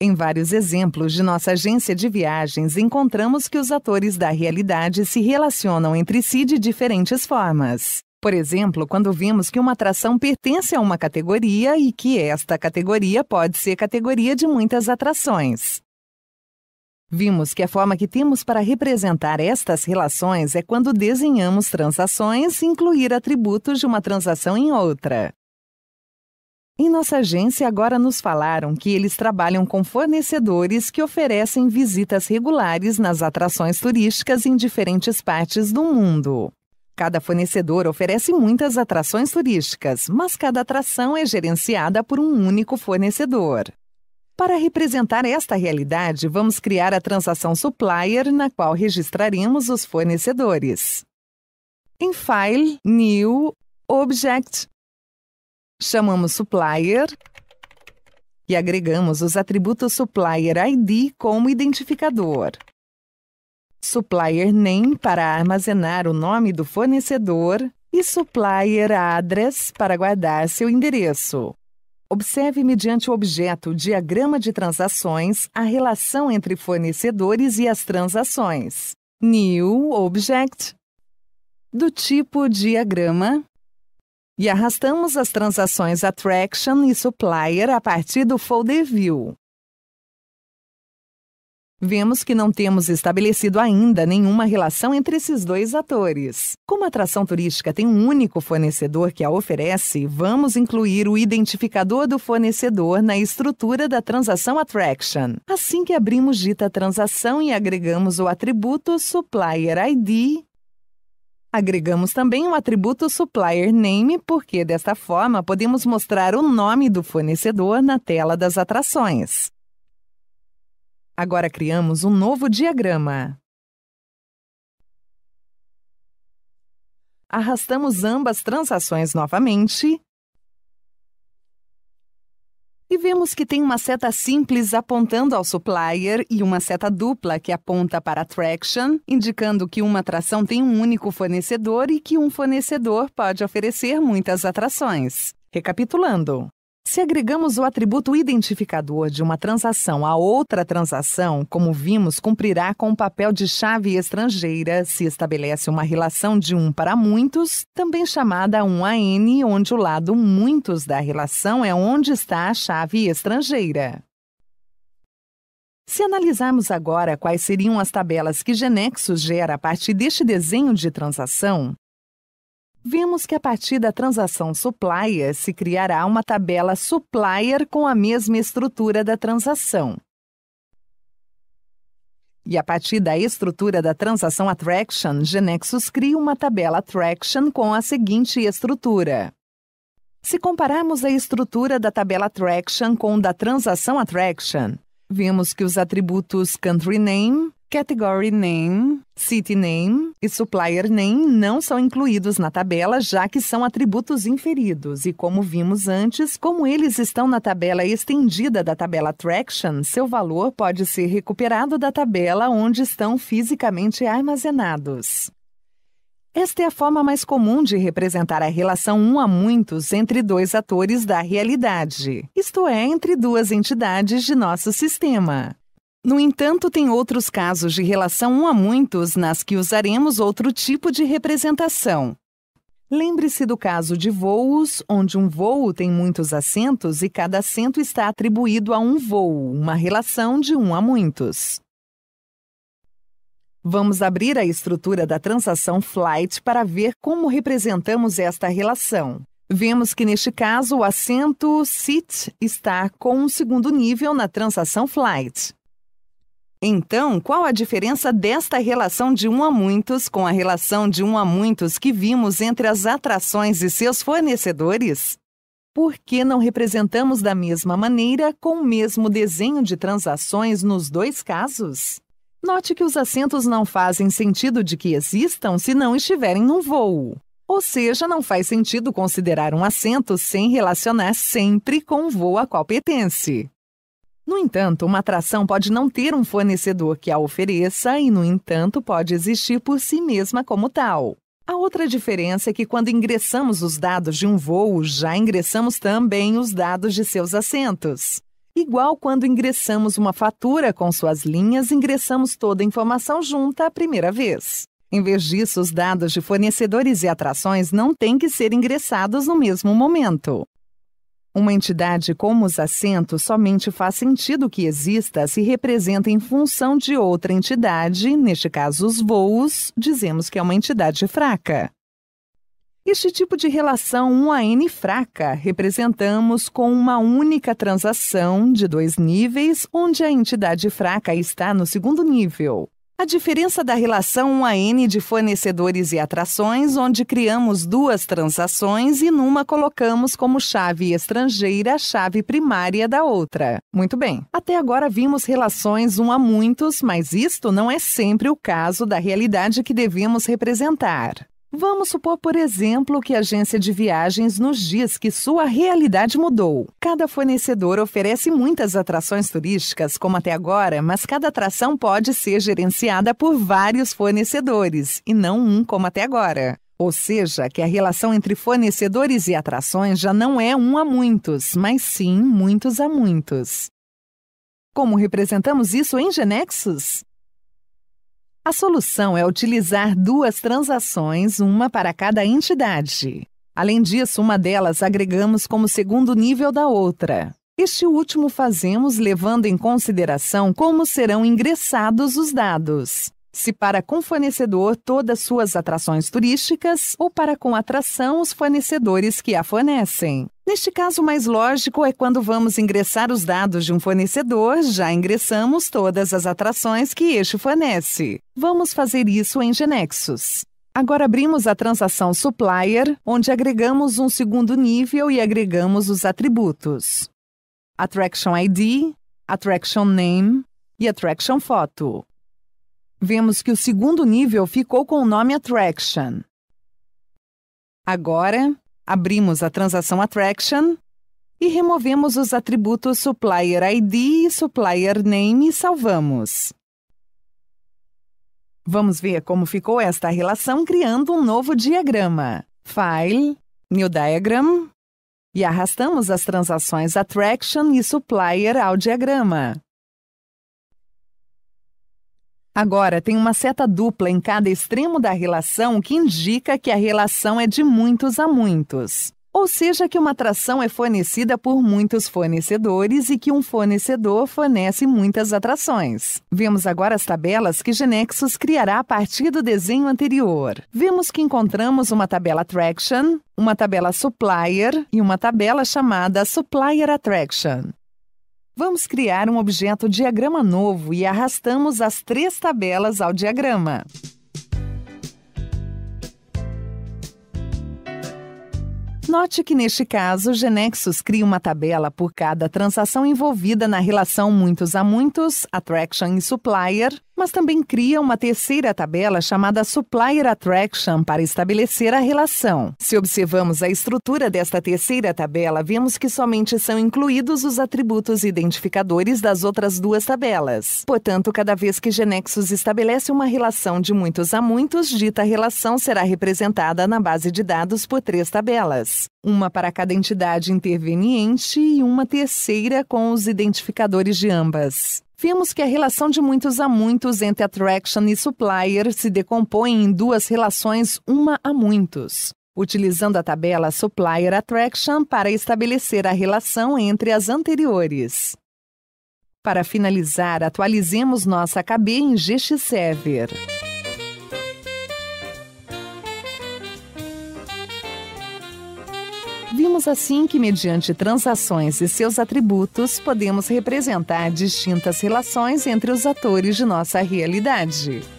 Em vários exemplos de nossa agência de viagens, encontramos que os atores da realidade se relacionam entre si de diferentes formas. Por exemplo, quando vimos que uma atração pertence a uma categoria e que esta categoria pode ser categoria de muitas atrações. Vimos que a forma que temos para representar estas relações é quando desenhamos transações e incluir atributos de uma transação em outra. Em nossa agência, agora nos falaram que eles trabalham com fornecedores que oferecem visitas regulares nas atrações turísticas em diferentes partes do mundo. Cada fornecedor oferece muitas atrações turísticas, mas cada atração é gerenciada por um único fornecedor. Para representar esta realidade, vamos criar a transação supplier, na qual registraremos os fornecedores. Em File, New, Object, chamamos supplier e agregamos os atributos supplier ID como identificador. Supplier name para armazenar o nome do fornecedor e supplier address para guardar seu endereço. Observe mediante o objeto diagrama de transações a relação entre fornecedores e as transações. New Object do tipo diagrama e arrastamos as transações Attraction e Supplier a partir do Folder View. Vemos que não temos estabelecido ainda nenhuma relação entre esses dois atores. Como a atração turística tem um único fornecedor que a oferece, vamos incluir o identificador do fornecedor na estrutura da transação Attraction. Assim que abrimos dita transação e agregamos o atributo Supplier ID, Agregamos também o atributo Supplier Name, porque desta forma podemos mostrar o nome do fornecedor na tela das atrações. Agora criamos um novo diagrama. Arrastamos ambas transações novamente e vemos que tem uma seta simples apontando ao supplier e uma seta dupla que aponta para a traction, indicando que uma atração tem um único fornecedor e que um fornecedor pode oferecer muitas atrações. Recapitulando, se agregamos o atributo identificador de uma transação a outra transação, como vimos, cumprirá com o papel de chave estrangeira se estabelece uma relação de um para muitos, também chamada 1 a n, onde o lado muitos da relação é onde está a chave estrangeira. Se analisarmos agora quais seriam as tabelas que Genexus gera a partir deste desenho de transação, vemos que a partir da transação supplier se criará uma tabela supplier com a mesma estrutura da transação. E a partir da estrutura da transação Attraction, Genexus cria uma tabela Attraction com a seguinte estrutura. Se compararmos a estrutura da tabela Attraction com da transação Attraction, vemos que os atributos Country Name, Category Name City Name e Supplier Name não são incluídos na tabela, já que são atributos inferidos, e como vimos antes, como eles estão na tabela estendida da tabela Traction, seu valor pode ser recuperado da tabela onde estão fisicamente armazenados. Esta é a forma mais comum de representar a relação um a muitos entre dois atores da realidade, isto é, entre duas entidades de nosso sistema. No entanto, tem outros casos de relação um a muitos nas que usaremos outro tipo de representação. Lembre-se do caso de voos, onde um voo tem muitos assentos e cada assento está atribuído a um voo, uma relação de um a muitos. Vamos abrir a estrutura da transação flight para ver como representamos esta relação. Vemos que neste caso o assento seat está com um segundo nível na transação flight. Então, qual a diferença desta relação de um a muitos com a relação de um a muitos que vimos entre as atrações e seus fornecedores? Por que não representamos da mesma maneira com o mesmo desenho de transações nos dois casos? Note que os assentos não fazem sentido de que existam se não estiverem num voo. Ou seja, não faz sentido considerar um assento sem relacionar sempre com o voo a qual pertence. No entanto, uma atração pode não ter um fornecedor que a ofereça e, no entanto, pode existir por si mesma como tal. A outra diferença é que quando ingressamos os dados de um voo, já ingressamos também os dados de seus assentos. Igual quando ingressamos uma fatura com suas linhas, ingressamos toda a informação junta a primeira vez. Em vez disso, os dados de fornecedores e atrações não têm que ser ingressados no mesmo momento. Uma entidade como os assentos somente faz sentido que exista se representa em função de outra entidade, neste caso os voos, dizemos que é uma entidade fraca. Este tipo de relação 1 a n fraca representamos com uma única transação de dois níveis, onde a entidade fraca está no segundo nível. A diferença da relação 1 a N de fornecedores e atrações, onde criamos duas transações e numa colocamos como chave estrangeira a chave primária da outra. Muito bem. Até agora vimos relações 1 a muitos, mas isto não é sempre o caso da realidade que devemos representar. Vamos supor, por exemplo, que a agência de viagens nos diz que sua realidade mudou. Cada fornecedor oferece muitas atrações turísticas, como até agora, mas cada atração pode ser gerenciada por vários fornecedores, e não um como até agora. Ou seja, que a relação entre fornecedores e atrações já não é um a muitos, mas sim muitos a muitos. Como representamos isso em Genexus? A solução é utilizar duas transações, uma para cada entidade. Além disso, uma delas agregamos como segundo nível da outra. Este último fazemos levando em consideração como serão ingressados os dados se para com fornecedor todas suas atrações turísticas ou para com atração os fornecedores que a fornecem. Neste caso, o mais lógico é quando vamos ingressar os dados de um fornecedor, já ingressamos todas as atrações que este fornece. Vamos fazer isso em Genexus. Agora abrimos a transação Supplier, onde agregamos um segundo nível e agregamos os atributos. Attraction ID, Attraction Name e Attraction Photo vemos que o segundo nível ficou com o nome Attraction. Agora, abrimos a transação Attraction e removemos os atributos Supplier ID e Supplier Name e salvamos. Vamos ver como ficou esta relação criando um novo diagrama. File, New Diagram, e arrastamos as transações Attraction e Supplier ao diagrama. Agora, tem uma seta dupla em cada extremo da relação que indica que a relação é de muitos a muitos. Ou seja, que uma atração é fornecida por muitos fornecedores e que um fornecedor fornece muitas atrações. Vemos agora as tabelas que Genexus criará a partir do desenho anterior. Vemos que encontramos uma tabela Attraction, uma tabela Supplier e uma tabela chamada Supplier Attraction. Vamos criar um objeto diagrama novo e arrastamos as três tabelas ao diagrama. Note que neste caso, Genexus cria uma tabela por cada transação envolvida na relação muitos a muitos, attraction e supplier, mas também cria uma terceira tabela chamada Supplier Attraction para estabelecer a relação. Se observamos a estrutura desta terceira tabela, vemos que somente são incluídos os atributos identificadores das outras duas tabelas. Portanto, cada vez que Genexus estabelece uma relação de muitos a muitos, dita relação será representada na base de dados por três tabelas. Uma para cada entidade interveniente e uma terceira com os identificadores de ambas vimos que a relação de muitos a muitos entre attraction e supplier se decompõe em duas relações uma a muitos, utilizando a tabela supplier attraction para estabelecer a relação entre as anteriores. Para finalizar, atualizemos nossa KB em GX Server. assim que, mediante transações e seus atributos, podemos representar distintas relações entre os atores de nossa realidade.